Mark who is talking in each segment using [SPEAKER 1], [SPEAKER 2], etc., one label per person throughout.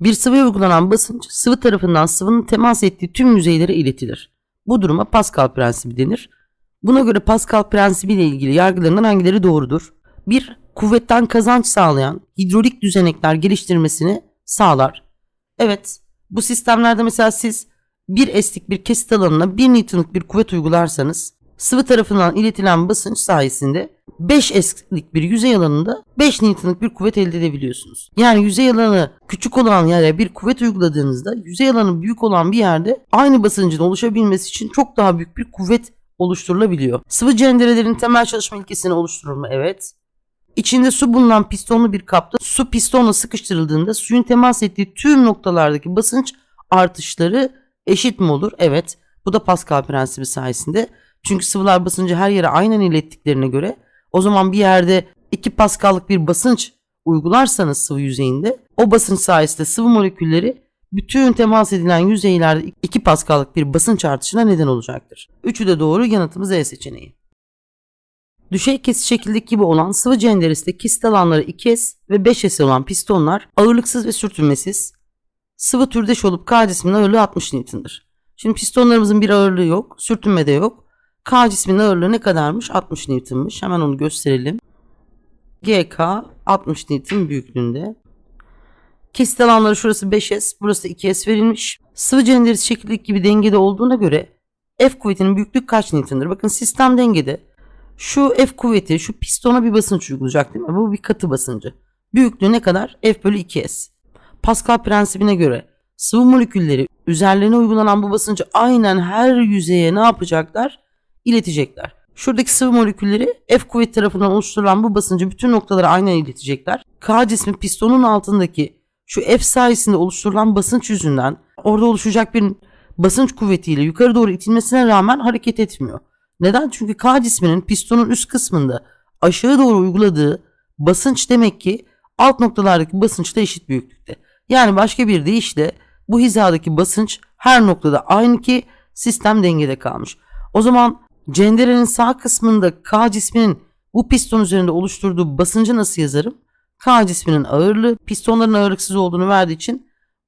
[SPEAKER 1] Bir sıvıya uygulanan basınç sıvı tarafından sıvının temas ettiği tüm yüzeylere iletilir. Bu duruma Pascal prensibi denir. Buna göre Pascal prensibi ile ilgili yargılarından hangileri doğrudur? 1. Kuvvetten kazanç sağlayan hidrolik düzenekler geliştirmesini sağlar. Evet bu sistemlerde mesela siz bir estik bir kesit alanına 1 Newton'luk bir kuvvet uygularsanız sıvı tarafından iletilen basınç sayesinde 5 eskilik bir yüzey alanında 5 Newton'lık bir kuvvet elde edebiliyorsunuz. Yani yüzey alanı küçük olan yere bir kuvvet uyguladığınızda yüzey alanı büyük olan bir yerde aynı basıncın oluşabilmesi için çok daha büyük bir kuvvet oluşturulabiliyor. Sıvı cenderelerin temel çalışma ilkesini oluşturur mu? evet. İçinde su bulunan pistonlu bir kapta su pistonla sıkıştırıldığında suyun temas ettiği tüm noktalardaki basınç artışları eşit mi olur? Evet. Bu da Pascal prensibi sayesinde. Çünkü sıvılar basıncı her yere aynen ilettiklerine göre o zaman bir yerde 2 paskallık bir basınç uygularsanız sıvı yüzeyinde o basınç sayesinde sıvı molekülleri bütün temas edilen yüzeylerde 2 paskallık bir basınç artışına neden olacaktır. Üçü de doğru yanıtımız E seçeneği. Düşey kesi şekildeki gibi olan sıvı cenderiste kist alanları 2S ve 5S olan pistonlar ağırlıksız ve sürtünmesiz. Sıvı türdeş olup K cisminin ağırlığı 60 Newton'dır. Şimdi pistonlarımızın bir ağırlığı yok, sürtünme de yok. K cismin ağırlığı ne kadarmış? 60 Newton'mış. Hemen onu gösterelim. GK 60 Newton büyüklüğünde. Kesit alanları şurası 5S, burası 2S verilmiş. Sıvı cenderisi şekillik gibi dengede olduğuna göre F kuvvetinin büyüklüğü kaç Newton'dır? Bakın sistem dengede şu F kuvveti şu pistona bir basınç uygulayacak değil mi? Bu bir katı basıncı. Büyüklüğü ne kadar? F bölü 2S. Pascal prensibine göre sıvı molekülleri üzerlerine uygulanan bu basıncı aynen her yüzeye ne yapacaklar? iletecekler. Şuradaki sıvı molekülleri F kuvvet tarafından oluşturulan bu basıncı bütün noktalara aynen iletecekler. K cismi pistonun altındaki şu F sayesinde oluşturulan basınç yüzünden orada oluşacak bir basınç kuvvetiyle yukarı doğru itilmesine rağmen hareket etmiyor. Neden? Çünkü K cisminin pistonun üst kısmında aşağı doğru uyguladığı basınç demek ki alt noktalardaki basınçla eşit büyüklükte. Yani başka bir deyişle bu hizadaki basınç her noktada aynı ki sistem dengede kalmış. O zaman Cenderenin sağ kısmında K cisminin bu piston üzerinde oluşturduğu basıncı nasıl yazarım? K cisminin ağırlığı pistonların ağırlıksız olduğunu verdiği için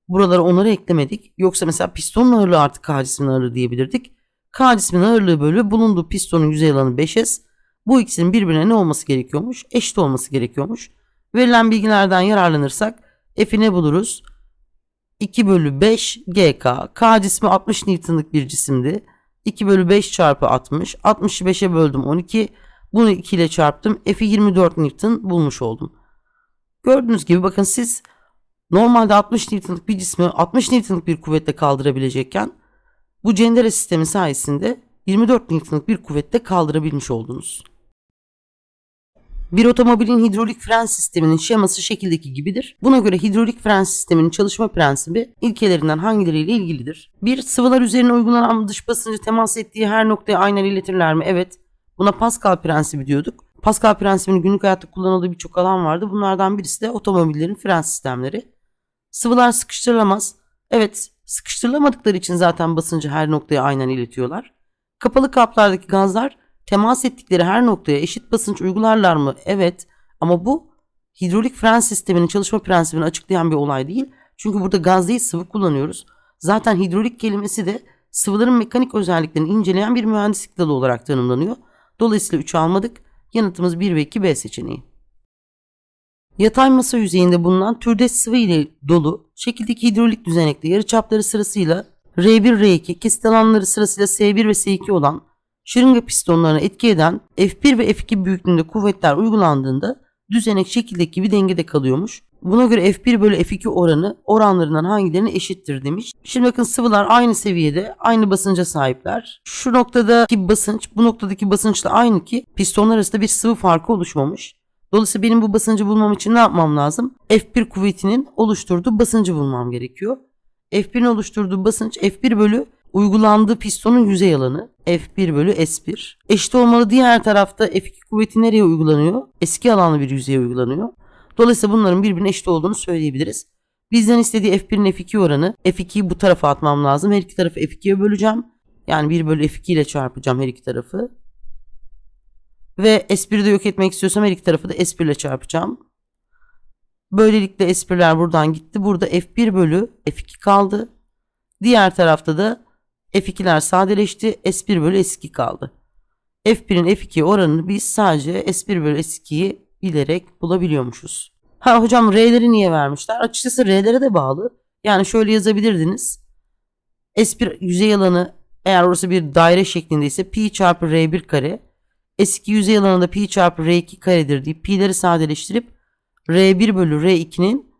[SPEAKER 1] buralara onları eklemedik. Yoksa mesela pistonun ağırlığı artık K cisminin ağırlığı diyebilirdik. K cisminin ağırlığı bölü bulunduğu pistonun yüzey alanı 5S. Bu ikisinin birbirine ne olması gerekiyormuş? Eşit olması gerekiyormuş. Verilen bilgilerden yararlanırsak F'i ne buluruz? 2 bölü 5 GK. K cismi 60 Newton'lık bir cisimdi. 2 bölü 5 çarpı 60. 65'e böldüm 12. Bunu 2 ile çarptım. F'i 24 Newton bulmuş oldum. Gördüğünüz gibi bakın siz normalde 60 Newton'lık bir cismi 60 Newton'lık bir kuvvetle kaldırabilecekken bu cendere sistemi sayesinde 24 Newton'lık bir kuvvetle kaldırabilmiş oldunuz. Bir otomobilin hidrolik fren sisteminin şeması şekildeki gibidir. Buna göre hidrolik fren sisteminin çalışma prensibi ilkelerinden hangileriyle ilgilidir? 1. Sıvılar üzerine uygulanan dış basıncı temas ettiği her noktaya aynen iletirler mi? Evet. Buna Pascal prensibi diyorduk. Pascal prensibinin günlük hayatta kullanıldığı birçok alan vardı. Bunlardan birisi de otomobillerin fren sistemleri. Sıvılar sıkıştırılamaz. Evet, sıkıştırılamadıkları için zaten basıncı her noktaya aynen iletiyorlar. Kapalı kaplardaki gazlar temas ettikleri her noktaya eşit basınç uygularlar mı? Evet ama bu hidrolik fren sisteminin çalışma prensibini açıklayan bir olay değil. Çünkü burada gaz değil sıvı kullanıyoruz. Zaten hidrolik kelimesi de sıvıların mekanik özelliklerini inceleyen bir mühendislik dalı olarak tanımlanıyor. Dolayısıyla 3'ü almadık. Yanıtımız 1 ve 2 B seçeneği. Yatay masa yüzeyinde bulunan türdeş sıvı ile dolu şekildeki hidrolik düzenekte yarıçapları sırasıyla R1, R2, kesit alanları sırasıyla S1 ve S2 olan Şırınga pistonlarına etki eden F1 ve F2 büyüklüğünde kuvvetler uygulandığında düzenek şekildeki bir dengede kalıyormuş. Buna göre F1 bölü F2 oranı oranlarından hangilerine eşittir demiş. Şimdi bakın sıvılar aynı seviyede aynı basınca sahipler. Şu noktadaki basınç bu noktadaki basınçla aynı ki pistonlar arasında bir sıvı farkı oluşmamış. Dolayısıyla benim bu basıncı bulmam için ne yapmam lazım? F1 kuvvetinin oluşturduğu basıncı bulmam gerekiyor. F1'in oluşturduğu basınç F1 bölü uygulandığı pistonun yüzey alanı F1 bölü S1 eşit olmalı. Diğer tarafta F2 kuvveti nereye uygulanıyor? Eski alanlı bir yüzeye uygulanıyor. Dolayısıyla bunların birbirine eşit olduğunu söyleyebiliriz. Bizden istediği F1'in F2 oranı. F2'yi bu tarafa atmam lazım. Her iki tarafı F2'ye böleceğim. Yani 1 bölü F2 ile çarpacağım her iki tarafı. Ve S1'i de yok etmek istiyorsam her iki tarafı da S1 ile çarpacağım. Böylelikle S1'ler buradan gitti. Burada F1 bölü F2 kaldı. Diğer tarafta da F2'ler sadeleşti. S1 bölü S2 kaldı. F1'in F2 oranını biz sadece S1 bölü S2'yi bilerek bulabiliyormuşuz. Ha hocam R'leri niye vermişler? Açıkçası R'lere de bağlı. Yani şöyle yazabilirdiniz. S1 yüzey alanı eğer orası bir daire şeklindeyse pi çarpı R1 kare. S2 yüzey alanı da pi çarpı R2 karedir deyip pi'leri sadeleştirip R1 bölü R2'nin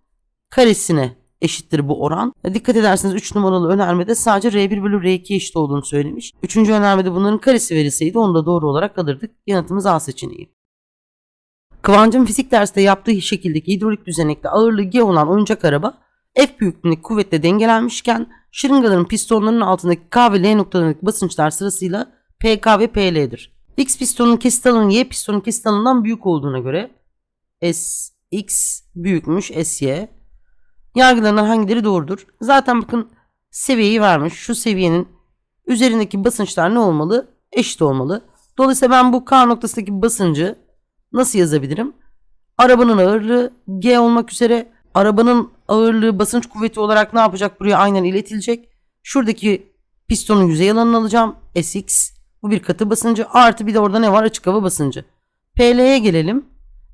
[SPEAKER 1] karesine eşittir bu oran. E, dikkat ederseniz 3 numaralı önermede sadece R1 bölü R2 eşit olduğunu söylemiş. 3. önermede bunların karesi verilseydi onu da doğru olarak alırdık. Yanıtımız A seçeneği. Kıvancım fizik derste yaptığı şekildeki hidrolik düzenekte ağırlığı G olan oyuncak araba F büyüklüğündeki kuvvetle dengelenmişken şırıngaların pistonlarının altındaki K ve L noktalarındaki basınçlar sırasıyla PK ve PL'dir. X pistonun kesit alanı Y pistonun kesit alanından büyük olduğuna göre S X büyükmüş SY Yargılarından hangileri doğrudur? Zaten bakın seviyeyi vermiş. Şu seviyenin üzerindeki basınçlar ne olmalı? Eşit olmalı. Dolayısıyla ben bu K noktasındaki basıncı nasıl yazabilirim? Arabanın ağırlığı G olmak üzere arabanın ağırlığı basınç kuvveti olarak ne yapacak? Buraya aynen iletilecek. Şuradaki pistonun yüzey alanını alacağım. Sx. Bu bir katı basıncı. Artı bir de orada ne var? Açık hava basıncı. PL'ye gelelim.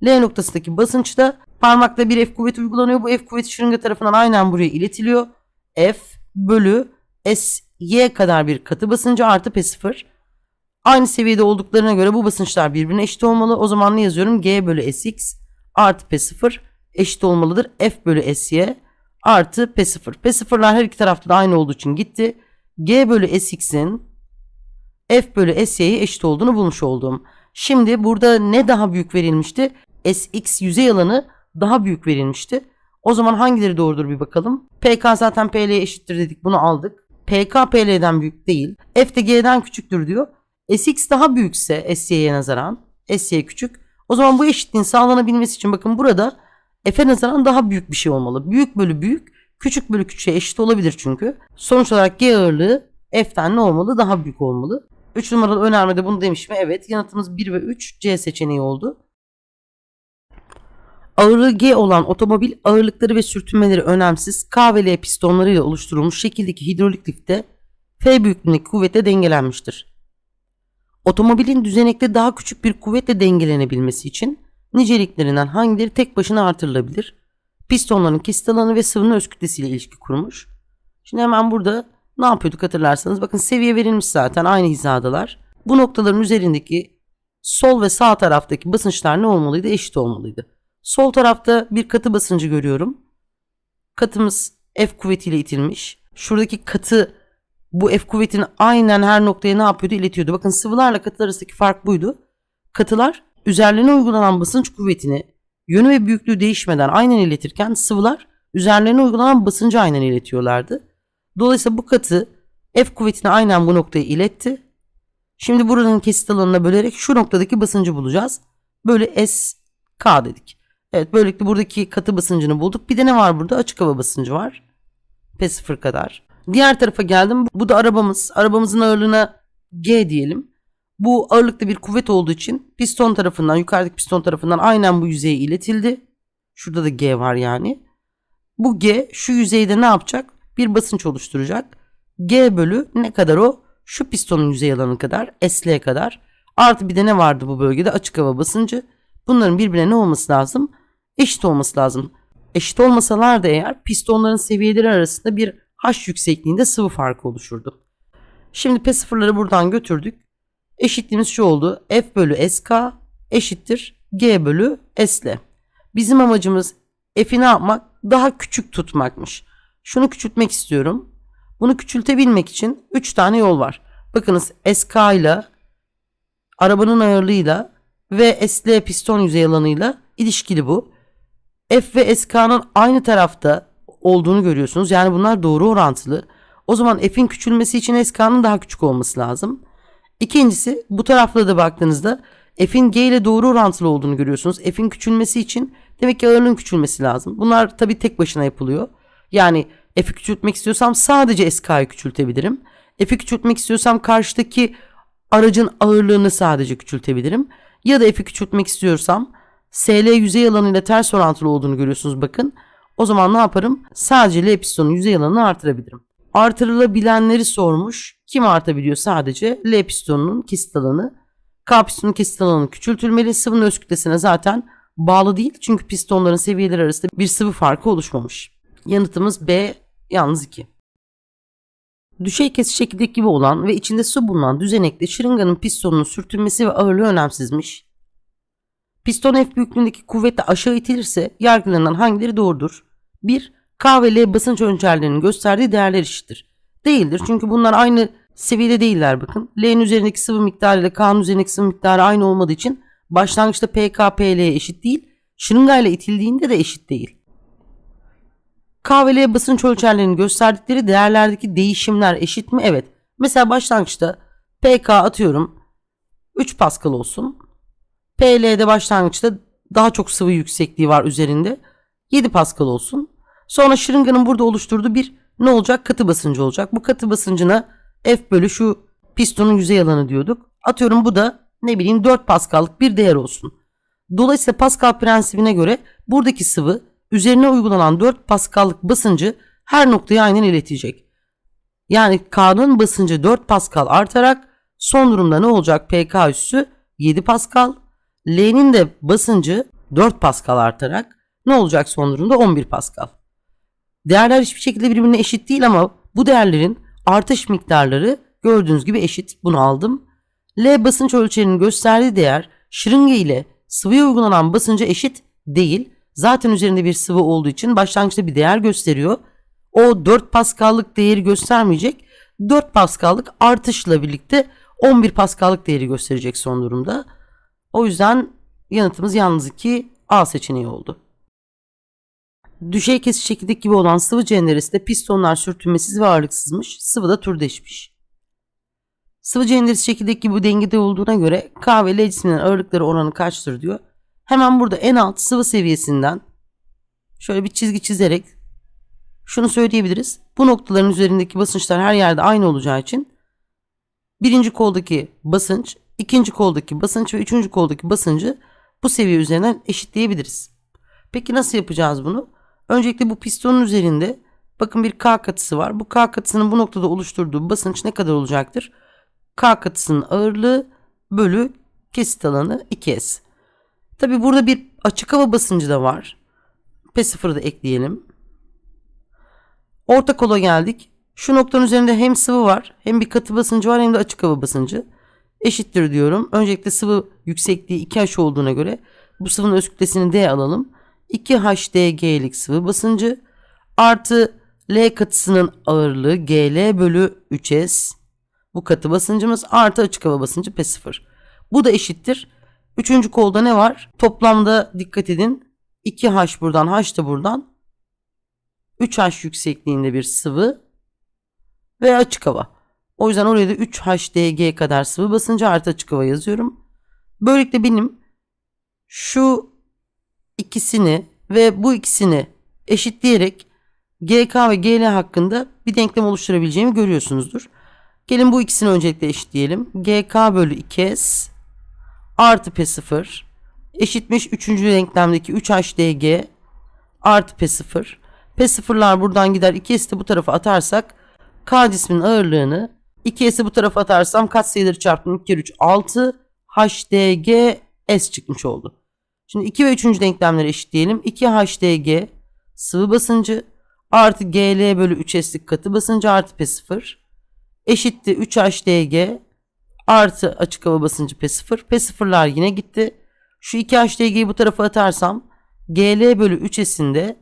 [SPEAKER 1] L noktasındaki basınç da Parmakta bir F kuvveti uygulanıyor. Bu F kuvveti şırınga tarafından aynen buraya iletiliyor. F bölü S Y kadar bir katı basıncı artı P0. Aynı seviyede olduklarına göre bu basınçlar birbirine eşit olmalı. O zaman ne yazıyorum? G bölü SX artı P0 eşit olmalıdır. F bölü SY artı P0. P0'lar her iki tarafta da aynı olduğu için gitti. G bölü SX'in F bölü SY'ye eşit olduğunu bulmuş oldum. Şimdi burada ne daha büyük verilmişti? SX yüzey alanı daha büyük verilmişti. O zaman hangileri doğrudur bir bakalım. PK zaten PL'ye eşittir dedik bunu aldık. PK PL'den büyük değil. F de G'den küçüktür diyor. SX daha büyükse SY'ye nazaran. SY küçük. O zaman bu eşitliğin sağlanabilmesi için bakın burada F'e nazaran daha büyük bir şey olmalı. Büyük bölü büyük, küçük bölü küçüğe eşit olabilir çünkü. Sonuç olarak G ağırlığı F'ten ne olmalı? Daha büyük olmalı. 3 numaralı önermede bunu demiş mi? Evet. Yanıtımız 1 ve 3 C seçeneği oldu. Ağırlığı G olan otomobil ağırlıkları ve sürtünmeleri önemsiz K ve L pistonlarıyla oluşturulmuş şekildeki hidrolik lifte F büyüklüğündeki kuvvete dengelenmiştir. Otomobilin düzenekte daha küçük bir kuvvetle dengelenebilmesi için niceliklerinden hangileri tek başına artırılabilir? Pistonların kesit alanı ve sıvının öz kütlesiyle ilişki kurmuş. Şimdi hemen burada ne yapıyorduk hatırlarsanız bakın seviye verilmiş zaten aynı hizadalar. Bu noktaların üzerindeki sol ve sağ taraftaki basınçlar ne olmalıydı? Eşit olmalıydı. Sol tarafta bir katı basıncı görüyorum. Katımız F kuvvetiyle itilmiş. Şuradaki katı bu F kuvvetini aynen her noktaya ne yapıyordu? İletiyordu. Bakın sıvılarla katılar arasındaki fark buydu. Katılar üzerlerine uygulanan basınç kuvvetini yönü ve büyüklüğü değişmeden aynen iletirken sıvılar üzerlerine uygulanan basıncı aynen iletiyorlardı. Dolayısıyla bu katı F kuvvetini aynen bu noktaya iletti. Şimdi buranın kesit alanına bölerek şu noktadaki basıncı bulacağız. Böyle S K dedik. Evet böylelikle buradaki katı basıncını bulduk. Bir de ne var burada? Açık hava basıncı var. P0 kadar. Diğer tarafa geldim. Bu da arabamız. Arabamızın ağırlığına G diyelim. Bu ağırlıkta bir kuvvet olduğu için piston tarafından, yukarıdaki piston tarafından aynen bu yüzeye iletildi. Şurada da G var yani. Bu G şu yüzeyde ne yapacak? Bir basınç oluşturacak. G bölü ne kadar o? Şu pistonun yüzey alanı kadar, S'le kadar. Artı bir de ne vardı bu bölgede? Açık hava basıncı. Bunların birbirine ne olması lazım? eşit olması lazım. Eşit olmasalar da eğer pistonların seviyeleri arasında bir H yüksekliğinde sıvı farkı oluşurdu. Şimdi P sıfırları buradan götürdük. Eşitliğimiz şu oldu. F bölü SK eşittir G bölü SL. Bizim amacımız F'i ne yapmak? Daha küçük tutmakmış. Şunu küçültmek istiyorum. Bunu küçültebilmek için 3 tane yol var. Bakınız SK ile arabanın ağırlığıyla ve SL piston yüzey alanıyla ilişkili bu. F ve SK'nın aynı tarafta olduğunu görüyorsunuz. Yani bunlar doğru orantılı. O zaman F'in küçülmesi için SK'nın daha küçük olması lazım. İkincisi bu tarafta da baktığınızda F'in G ile doğru orantılı olduğunu görüyorsunuz. F'in küçülmesi için demek ki R'nın küçülmesi lazım. Bunlar tabi tek başına yapılıyor. Yani F'i küçültmek istiyorsam sadece SK'yı küçültebilirim. F'i küçültmek istiyorsam karşıdaki aracın ağırlığını sadece küçültebilirim. Ya da F'i küçültmek istiyorsam SL yüzey alanı ile ters orantılı olduğunu görüyorsunuz bakın. O zaman ne yaparım? Sadece L pistonun yüzey alanını artırabilirim. Artırılabilenleri sormuş. Kim artabiliyor? Sadece L pistonunun kesit alanı. K pistonun kesit alanı küçültülmeli. Sıvının öz kütlesine zaten bağlı değil. Çünkü pistonların seviyeleri arasında bir sıvı farkı oluşmamış. Yanıtımız B yalnız 2. Düşey kesi şekildeki gibi olan ve içinde su bulunan düzenekte şırınganın pistonunun sürtünmesi ve ağırlığı önemsizmiş. Piston F büyüklüğündeki kuvvetle aşağı itilirse yargılarından hangileri doğrudur? 1. K ve L basınç önçerlerinin gösterdiği değerler eşittir. Değildir çünkü bunlar aynı seviyede değiller bakın. L'nin üzerindeki sıvı miktarı ile K'nın üzerindeki sıvı miktarı aynı olmadığı için başlangıçta PK PL'ye eşit değil. Şırınga itildiğinde de eşit değil. K ve L basınç ölçerlerinin gösterdikleri değerlerdeki değişimler eşit mi? Evet. Mesela başlangıçta PK atıyorum 3 Pascal olsun. PL'de başlangıçta daha çok sıvı yüksekliği var üzerinde. 7 Pascal olsun. Sonra şırınganın burada oluşturduğu bir ne olacak? Katı basıncı olacak. Bu katı basıncına F bölü şu pistonun yüzey alanı diyorduk. Atıyorum bu da ne bileyim 4 Pascal'lık bir değer olsun. Dolayısıyla Pascal prensibine göre buradaki sıvı üzerine uygulanan 4 Pascal'lık basıncı her noktaya aynen iletecek. Yani K'nın basıncı 4 Pascal artarak son durumda ne olacak? PK üssü 7 Pascal L'nin de basıncı 4 Pascal artarak ne olacak son durumda 11 Pascal. Değerler hiçbir şekilde birbirine eşit değil ama bu değerlerin artış miktarları gördüğünüz gibi eşit. Bunu aldım. L basınç ölçerinin gösterdiği değer şırınga ile sıvıya uygulanan basınca eşit değil. Zaten üzerinde bir sıvı olduğu için başlangıçta bir değer gösteriyor. O 4 paskallık değeri göstermeyecek. 4 paskallık artışla birlikte 11 paskallık değeri gösterecek son durumda. O yüzden yanıtımız yalnız ki A seçeneği oldu. Düşey kesiş çekirdek gibi olan sıvı cenderesi de pistonlar sürtünmesiz ve ağırlıksızmış, sıvı da türdeşmiş. Sıvı cenderesi çekirdek gibi dengede olduğuna göre K ve L cisimlerin ağırlıkları oranı kaçtır diyor. Hemen burada en alt sıvı seviyesinden şöyle bir çizgi çizerek şunu söyleyebiliriz. Bu noktaların üzerindeki basınçlar her yerde aynı olacağı için birinci koldaki basınç ikinci koldaki basınç ve üçüncü koldaki basıncı bu seviye üzerinden eşitleyebiliriz. Peki nasıl yapacağız bunu? Öncelikle bu pistonun üzerinde bakın bir K katısı var. Bu K katısının bu noktada oluşturduğu basınç ne kadar olacaktır? K katısının ağırlığı bölü kesit alanı 2S. Tabi burada bir açık hava basıncı da var. P0'ı da ekleyelim. Orta kola geldik. Şu noktanın üzerinde hem sıvı var hem bir katı basıncı var hem de açık hava basıncı eşittir diyorum. Öncelikle sıvı yüksekliği 2H olduğuna göre bu sıvının öz kütlesini D alalım. 2HDG'lik sıvı basıncı artı L katısının ağırlığı GL bölü 3S. Bu katı basıncımız artı açık hava basıncı P0. Bu da eşittir. Üçüncü kolda ne var? Toplamda dikkat edin. 2H buradan H da buradan. 3H yüksekliğinde bir sıvı ve açık hava. O yüzden oraya da 3HDG kadar sıvı basıncı artı açık hava yazıyorum. Böylelikle benim şu ikisini ve bu ikisini eşitleyerek GK ve GL hakkında bir denklem oluşturabileceğimi görüyorsunuzdur. Gelin bu ikisini öncelikle eşitleyelim. GK bölü 2S artı P0 eşitmiş 3. denklemdeki 3HDG artı P0. P0'lar buradan gider 2S'i bu tarafa atarsak K cisminin ağırlığını 2s'i bu tarafa atarsam katsayıları çarptım. 2 3 6 HDG S çıkmış oldu. Şimdi 2 ve 3. denklemleri eşitleyelim. 2 HDG sıvı basıncı artı GL bölü 3S'lik katı basıncı artı P0 eşitti 3 HDG artı açık hava basıncı P0. P0'lar yine gitti. Şu 2 HDG'yi bu tarafa atarsam GL bölü 3S'inde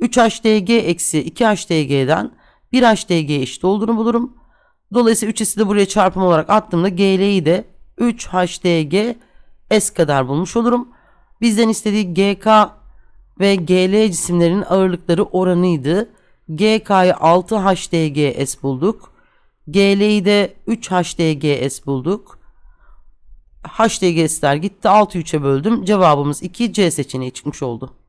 [SPEAKER 1] 3 HDG eksi 2 HDG'den 1 HDG eşit olduğunu bulurum. Dolayısıyla 3 de buraya çarpım olarak attığımda gl'yi de 3hdg s kadar bulmuş olurum. Bizden istediği gk ve gl cisimlerinin ağırlıkları oranıydı. GK'yı 6HDGS bulduk. GL'yi de 3HDGS bulduk. HDGS'ler gitti. 6 3'e böldüm. Cevabımız 2 C seçeneği çıkmış oldu.